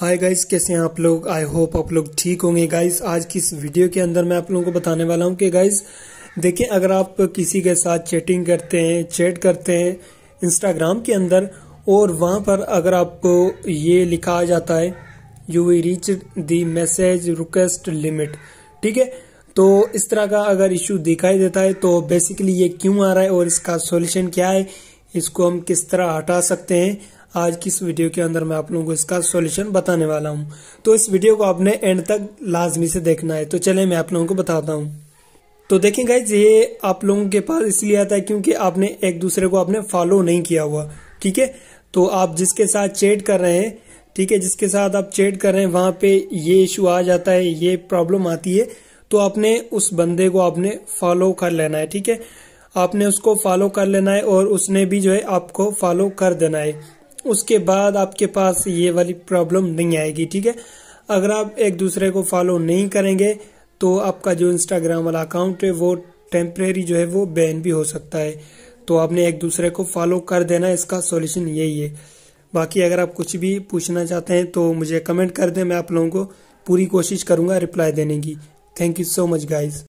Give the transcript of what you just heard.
hi guys कैसे हैं आप लोग आई होप आप लोग ठीक होंगे गाइस आज की इस वीडियो के अंदर मैं आप लोगों को बताने वाला हूं कि गाइस देखिए अगर आप किसी के साथ चैटिंग करते हैं चैट करते हैं इंस्टाग्राम के अंदर और वहां पर अगर आपको ये लिखा जाता है you've reach the message request limit ठीक है तो इस तरह का अगर इश्यू दिखाई देता है तो बेसिकली ये क्यों आ रहा है और इसका सोल्यूशन क्या है इसको हम किस तरह हटा सकते हैं आज की इस वीडियो के अंदर मैं आप लोगों को इसका सॉल्यूशन बताने वाला हूं तो इस वीडियो को आपने एंड तक लाजमी से देखना है तो चले मैं आप लोगों को बताता हूँ तो देखें गाइज ये आप लोगों के पास इसलिए आता है क्योंकि आपने एक दूसरे को आपने फॉलो नहीं किया हुआ ठीक है तो आप जिसके साथ चेट कर रहे हैं ठीक है जिसके साथ आप चेट कर रहे हैं वहां पे ये इशू आ जाता है ये प्रॉब्लम आती है तो आपने उस बंदे को आपने फॉलो कर लेना है ठीक है आपने उसको फॉलो कर लेना है और उसने भी जो है आपको फॉलो कर देना है उसके बाद आपके पास ये वाली प्रॉब्लम नहीं आएगी ठीक है अगर आप एक दूसरे को फॉलो नहीं करेंगे तो आपका जो इंस्टाग्राम वाला अकाउंट है वो टेम्परेरी जो है वो बैन भी हो सकता है तो आपने एक दूसरे को फॉलो कर देना इसका सॉल्यूशन यही है बाकी अगर आप कुछ भी पूछना चाहते हैं तो मुझे कमेंट कर दें मैं आप लोगों को पूरी कोशिश करूंगा रिप्लाई देने की thank you so much guys